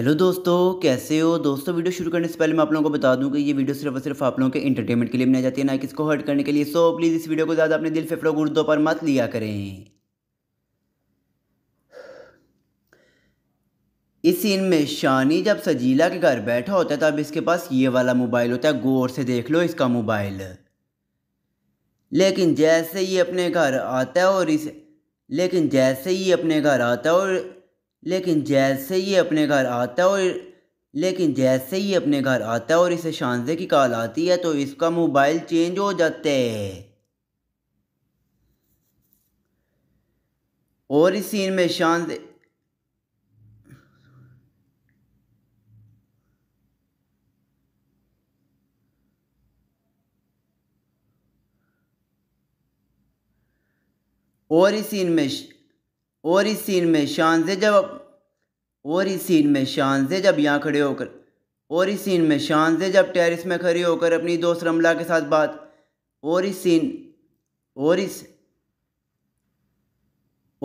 hello दोस्तों कैसे हो दोस्तों वीडियो शुरू करने से पहले मैं आप लोगों को बता दूं कि ये वीडियो सिर्फ और सिर्फ आप लोगों के एंटरटेनमेंट के लिए बनाई जाती है ना कि इसको हर्ट करने के लिए सो प्लीज़ इस वीडियो को ज़्यादा अपने दिल फेफड़ों गुर्दों पर मत लिया करें इस सीन में शानी जब सजीला के घर बैठा होता है तब इसके पास ये वाला मोबाइल होता है गौर से देख लो इसका मोबाइल लेकिन जैसे ही अपने घर आता है और इस लेकिन जैसे ही अपने घर आता है और लेकिन जैसे ही अपने घर आता है और लेकिन जैसे ही अपने घर आता है और इसे शानजे की कॉल आती है तो इसका मोबाइल चेंज हो जाते है और इस सीन में शानजे और इस सीन में और इस सीन में शानजे जब और इस सीन में शान से जब यहाँ खड़े होकर और इस सीन में शान से जब टेरिस में खड़े होकर अपनी दोस्त रमला के साथ बात और इस सीन और इस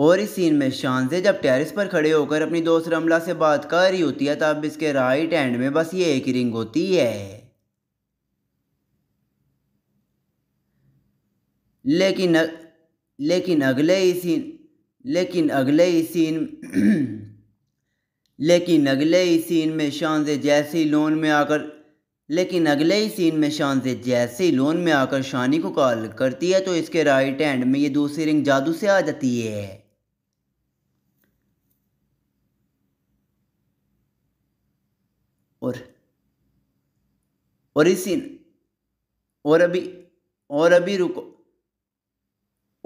और इस सीन में शान से जब टेरिस पर खड़े होकर अपनी दोस्त रमला से बात कर रही होती है तब इसके राइट हैंड में बस ये एक रिंग होती है लेकिन लेकिन अगले ही सीन लेकिन अगले ही सीन लेकिन अगले ही सीन में जैसे ही लोन में आकर लेकिन अगले ही सीन में जैसे ही लोन में आकर शानी को कॉल करती है तो इसके राइट हैंड में ये दूसरी रिंग जादू से आ जाती है और और इस सीन और अभी और अभी रुको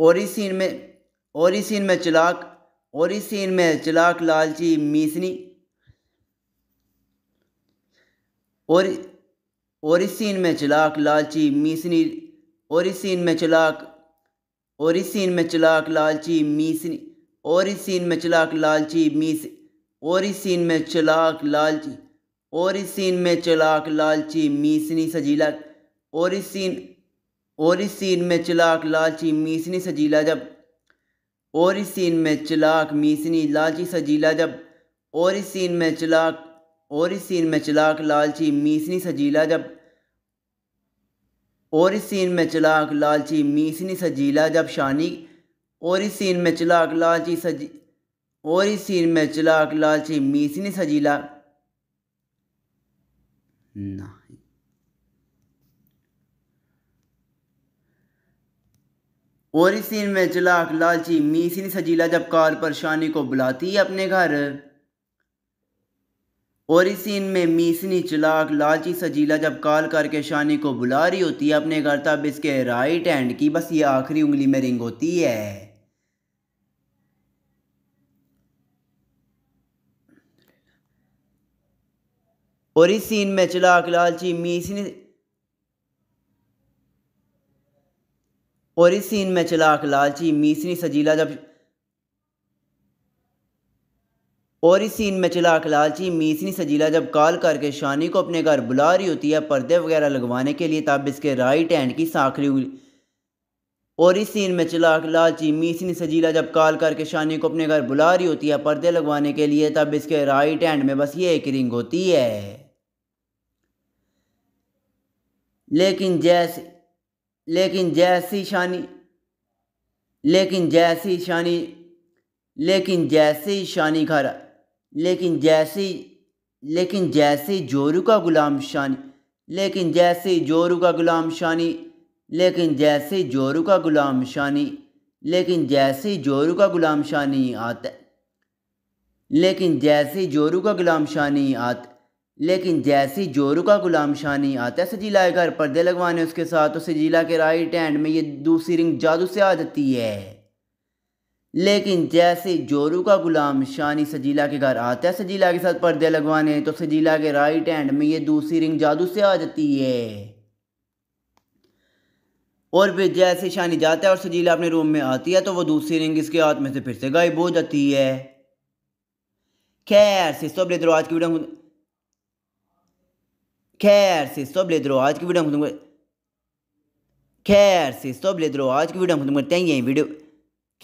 और इस सीन में और इस सीन में चलाक और इस सीन में चलाक लालची मीसनी और और इस सीन में चलाक लालची मीसनी और इस सीन में चलाक और इस सीन में चलाक लालची मीसनी और इस सीन में चलाक लालची मीस और इस सीन में चलाक लालची और इस सीन में चलाक लालची मीसनी सजीला और इस सीन और इस सीन में चलाक लालची मीसनी सजीला जब और इस सीन में चलाक मीसनी लालची सजीला जब और इस सीन में चलाक और इस सीन में चलाक लालची मीसनी सजीला जब और इस सीन में चलाक लालची मीसनी सजीला जब शानी और इस सीन में चलाक लालची सजी और इस सीन में चलाक लालची मीसनी सजीला नहीं और इस सीन में चलाक लालची मीसिन सजीला जब कार परेशानी को बुलाती है अपने घर और इस सीन में मीसनी चलाक लालची सजीला जब कॉल करके शानी को बुला रही होती है अपने घर तब इसके राइट हैंड की बस ये आखिरी उंगली में रिंग होती है और इस सीन में चलाक लालची मीसनी और इस सीन में चलाक लालची मीसनी सजीला जब और इस सीन में चलाक लालची मीसनी सजीला जब कॉल करके शानी को अपने घर बुला रही होती है पर्दे वगैरह लगवाने के लिए तब इसके राइट हैंड की साखली और इस सीन में चलाक लालची मीसनी सजीला जब कॉल करके शानी को अपने घर बुला रही होती है पर्दे लगवाने के लिए तब इसके राइट हैंड में बस ये एक रिंग होती है लेकिन जैसे लेकिन जैसी शानी लेकिन जैसी शानी लेकिन जैसे शानी घर लेकिन जैसे लेकिन जैसे जोरू का गुलाम शानी लेकिन जैसे जोरू का गुलाम शानी लेकिन जैसे जोरू का गुलाम शानी लेकिन जैसे जोरू का गुलाम शानी आता लेकिन जैसे जोरू का गुलाम शानी आता लेकिन जैसी जोरू का गुलाम शानी आता है सजीला के घर पर्दे लगवाने उसके साथ तो सजीला के राइट हैंड में ये दूसरी रिंग जादू से आ जाती है लेकिन जैसे जोरू का गुलाम शानी सजीला के घर आता है सजीला के साथ पर्दे लगवाने तो सजीला के राइट हैंड में ये दूसरी रिंग जादू से आ जाती है और फिर जैसे शानी जाता है और सजीला अपने रूम में आती है तो वो दूसरी रिंग इसके हाथ में से फिर से गायब हो जाती है खैर सिस्तों अपने दरवाज की वीडियो खैर से सब ले दो आज की वीडियो में खत्म खैर से सब ले दो आज की वीडियो में खत्म करते हैं यही वीडियो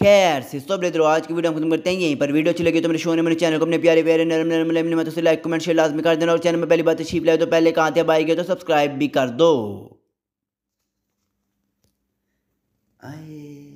खैर से सब ले दो आज की वीडियो में खत्म करते हैं यहीं पर वीडियो अच्छी लगी तो मेरे शो ने मेरे चैनल को अपने प्यारे प्यारे नरम नरम लेमने में तो लाइक कमेंट शेयर लाजमी कर देना और चैनल में पहली बात तो छीप लाए तो पहले कहाँ थे बाई गए तो सब्सक्राइब भी कर दो आए